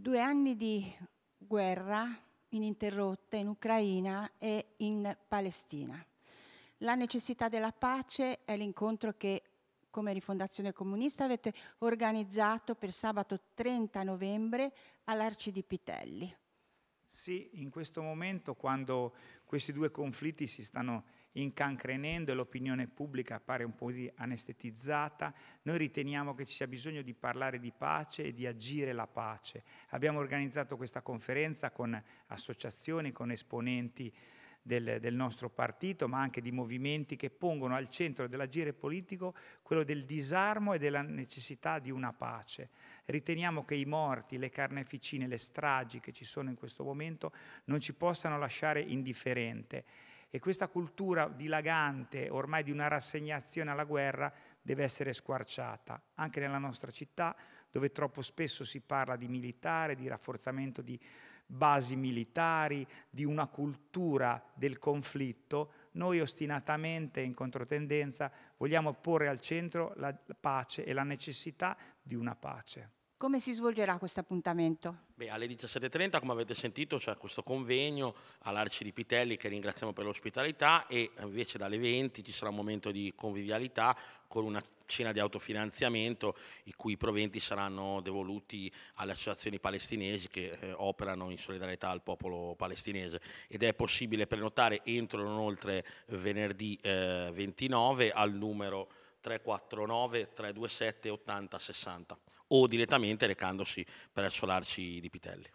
due anni di guerra ininterrotta in Ucraina e in Palestina. La necessità della pace è l'incontro che come Rifondazione Comunista avete organizzato per sabato 30 novembre all'Arci di Pitelli. Sì, in questo momento quando questi due conflitti si stanno incancrenendo e l'opinione pubblica appare un po' anestetizzata, noi riteniamo che ci sia bisogno di parlare di pace e di agire la pace. Abbiamo organizzato questa conferenza con associazioni, con esponenti del, del nostro partito, ma anche di movimenti che pongono al centro dell'agire politico quello del disarmo e della necessità di una pace. Riteniamo che i morti, le carneficine, le stragi che ci sono in questo momento non ci possano lasciare indifferente e questa cultura dilagante, ormai di una rassegnazione alla guerra, deve essere squarciata, anche nella nostra città, dove troppo spesso si parla di militare, di rafforzamento di basi militari, di una cultura del conflitto, noi ostinatamente in controtendenza vogliamo porre al centro la pace e la necessità di una pace. Come si svolgerà questo appuntamento? Beh, alle 17.30, come avete sentito, c'è questo convegno all'Arci di Pitelli che ringraziamo per l'ospitalità e invece dalle 20 ci sarà un momento di convivialità con una cena di autofinanziamento i cui proventi saranno devoluti alle associazioni palestinesi che eh, operano in solidarietà al popolo palestinese ed è possibile prenotare entro non oltre venerdì eh, 29 al numero 349 327 80 60 o direttamente recandosi presso l'Arci di Pitelli.